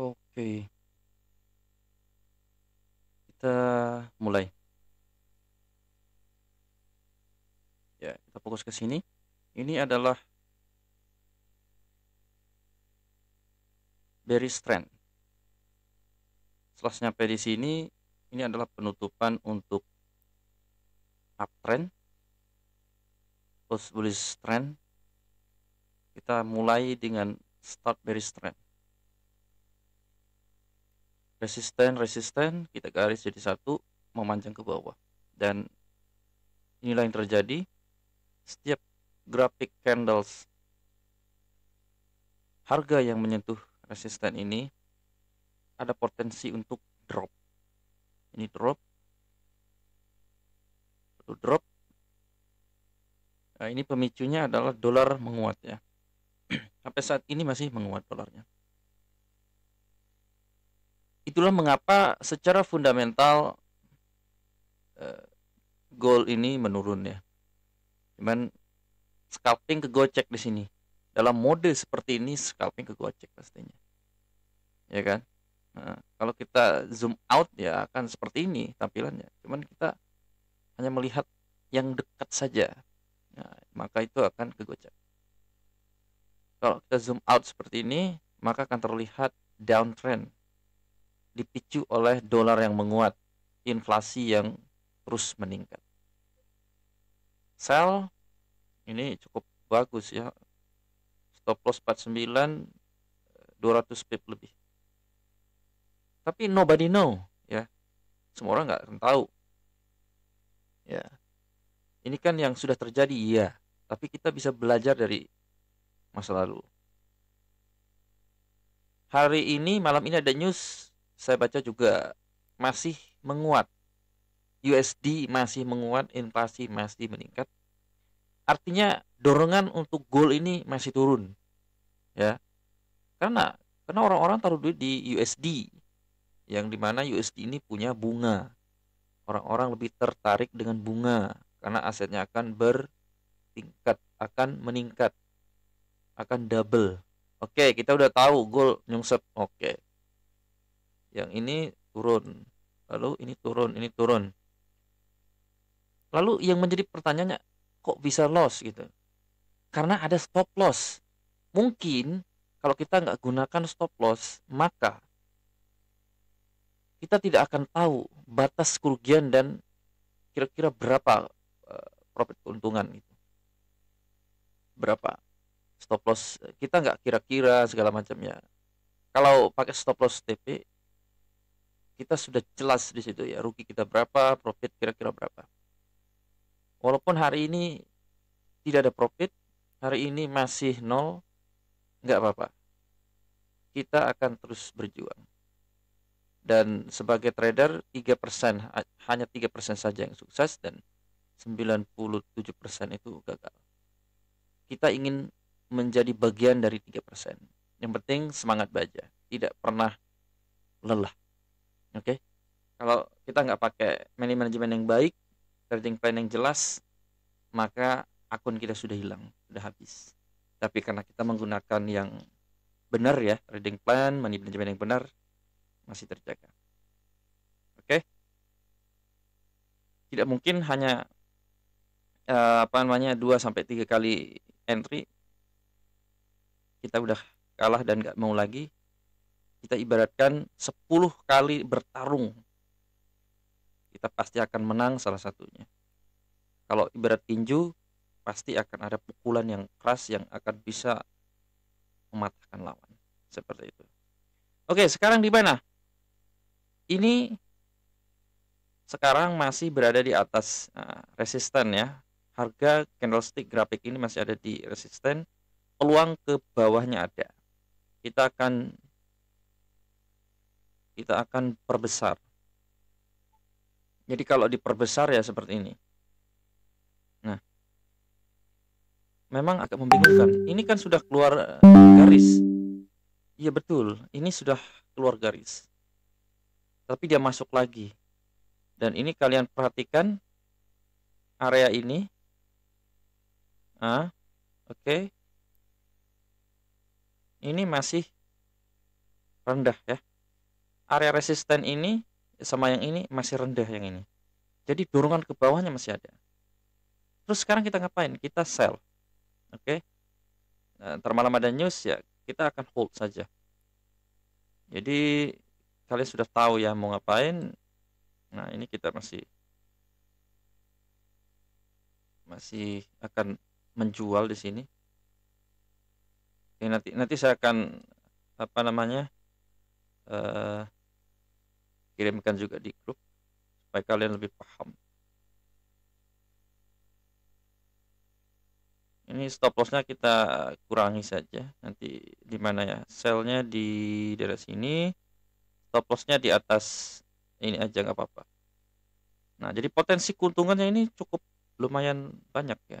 Oke. Kita mulai. Ya, kita fokus ke sini. Ini adalah berry trend. Setelah sampai di sini, ini adalah penutupan untuk uptrend. Terus bullish trend. Kita mulai dengan start berry trend resisten resisten kita garis jadi satu memanjang ke bawah dan inilah yang terjadi setiap grafik candles harga yang menyentuh resisten ini ada potensi untuk drop ini drop lalu drop nah, ini pemicunya adalah dolar menguat ya sampai saat ini masih menguat dolarnya itulah mengapa secara fundamental uh, eh, gold ini menurun ya. Cuman scalping ke kegocek di sini. Dalam mode seperti ini scalping ke kegocek pastinya. Ya kan? Nah, kalau kita zoom out ya akan seperti ini tampilannya. Cuman kita hanya melihat yang dekat saja. Nah, maka itu akan ke kegocek. Kalau kita zoom out seperti ini, maka akan terlihat downtrend dipicu oleh dolar yang menguat, inflasi yang terus meningkat. Sell ini cukup bagus ya. Stop loss 49 200 eh, pip lebih. Tapi nobody know ya. Semua orang nggak akan tahu. Ya. Ini kan yang sudah terjadi iya, tapi kita bisa belajar dari masa lalu. Hari ini malam ini ada news saya baca juga masih menguat. USD masih menguat, inflasi masih meningkat. Artinya dorongan untuk gold ini masih turun. Ya. Karena karena orang-orang taruh duit di USD yang dimana USD ini punya bunga. Orang-orang lebih tertarik dengan bunga karena asetnya akan bertingkat, akan meningkat, akan double. Oke, kita udah tahu gold nyungsep. Oke yang ini turun lalu ini turun ini turun lalu yang menjadi pertanyaannya kok bisa loss gitu karena ada stop loss mungkin kalau kita nggak gunakan stop loss maka kita tidak akan tahu batas kerugian dan kira-kira berapa eh, profit keuntungan itu berapa stop loss eh, kita nggak kira-kira segala macamnya kalau pakai stop loss TP kita sudah jelas di situ ya rugi kita berapa profit kira-kira berapa walaupun hari ini tidak ada profit hari ini masih nol nggak apa-apa kita akan terus berjuang dan sebagai trader 3% hanya 3% saja yang sukses dan 97% itu gagal kita ingin menjadi bagian dari 3% yang penting semangat baja tidak pernah lelah oke okay? kalau kita nggak pakai money management yang baik trading plan yang jelas maka akun kita sudah hilang sudah habis tapi karena kita menggunakan yang benar ya trading plan money management yang benar masih terjaga oke okay? tidak mungkin hanya uh, apa namanya 2 sampai tiga kali entry kita udah kalah dan nggak mau lagi kita ibaratkan 10 kali bertarung kita pasti akan menang salah satunya kalau ibarat tinju pasti akan ada pukulan yang keras yang akan bisa mematahkan lawan seperti itu oke sekarang di mana ini sekarang masih berada di atas nah, resisten ya harga candlestick grafik ini masih ada di resisten peluang ke bawahnya ada kita akan kita akan perbesar. Jadi kalau diperbesar ya seperti ini. Nah, memang agak membingungkan. Ini kan sudah keluar eh, garis. Iya betul, ini sudah keluar garis. Tapi dia masuk lagi. Dan ini kalian perhatikan area ini. Ah, oke. Okay. Ini masih rendah ya area resisten ini sama yang ini masih rendah yang ini. Jadi dorongan ke bawahnya masih ada. Terus sekarang kita ngapain? Kita sell. Oke. Okay? Nah, termalam ada news ya, kita akan hold saja. Jadi kalian sudah tahu ya mau ngapain. Nah, ini kita masih masih akan menjual di sini. Oke, nanti nanti saya akan apa namanya? Uh, kirimkan juga di grup supaya kalian lebih paham ini stop lossnya kita kurangi saja nanti di mana ya selnya di daerah sini stop lossnya di atas ini aja nggak apa-apa nah jadi potensi keuntungannya ini cukup lumayan banyak ya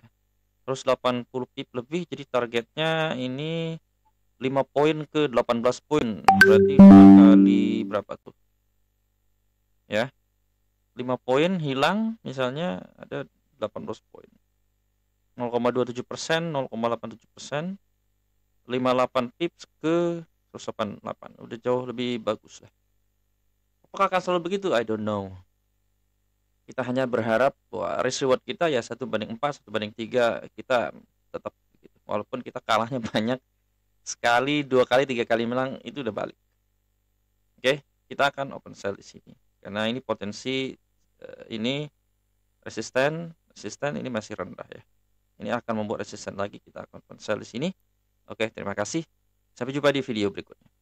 terus 80 pip lebih jadi targetnya ini 5 poin ke 18 poin berarti kali berapa tuh ya 5 poin hilang misalnya ada 18 poin 0,27 persen 0,87 persen 58 pips ke 188 udah jauh lebih bagus lah apakah akan selalu begitu I don't know kita hanya berharap bahwa reward kita ya satu banding 4 satu banding 3 kita tetap gitu. walaupun kita kalahnya banyak sekali dua kali tiga kali menang itu udah balik oke okay? kita akan open sell di sini karena ini potensi uh, ini resisten resisten ini masih rendah ya ini akan membuat resisten lagi kita akan cancel di sini oke terima kasih sampai jumpa di video berikutnya